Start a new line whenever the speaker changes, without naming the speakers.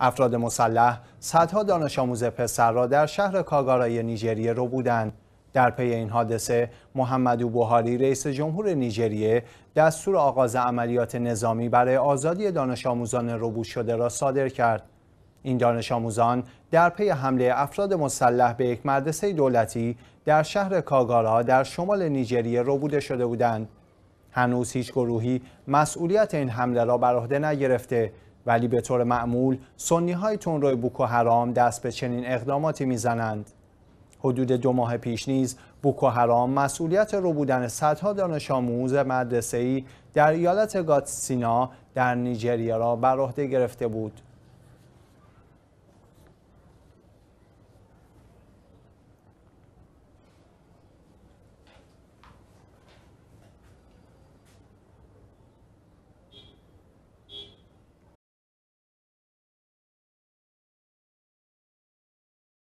افراد مسلح صدها دانش آموز پسر را در شهر کاگارای نیجریه رو بودند. در پی این حادثه محمد بوهاری رئیس جمهور نیجریه دستور آغاز عملیات نظامی برای آزادی دانش آموزان شده را صادر کرد. این دانش آموزان در پی حمله افراد مسلح به یک مدرسه دولتی در شهر کاگارا در شمال نیجریه ربوده شده بودند. هنوز هیچ گروهی مسئولیت این حمله را بر عهده نگرفته ولی به طور معمول سنی های روی بوکو حرام دست به چنین اقداماتی میزنند. حدود دو ماه پیش نیز بوکو حرام مسئولیت ربودن صدها دانش آموز ای در ایالت گاتسینا در نیجریه را بر عهده گرفته بود.